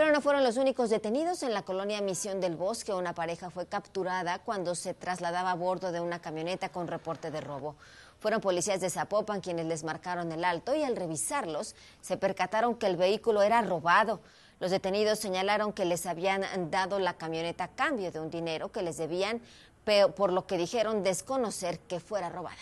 Pero no fueron los únicos detenidos en la colonia Misión del Bosque. Una pareja fue capturada cuando se trasladaba a bordo de una camioneta con reporte de robo. Fueron policías de Zapopan quienes les marcaron el alto y al revisarlos se percataron que el vehículo era robado. Los detenidos señalaron que les habían dado la camioneta a cambio de un dinero que les debían, pero por lo que dijeron desconocer que fuera robada.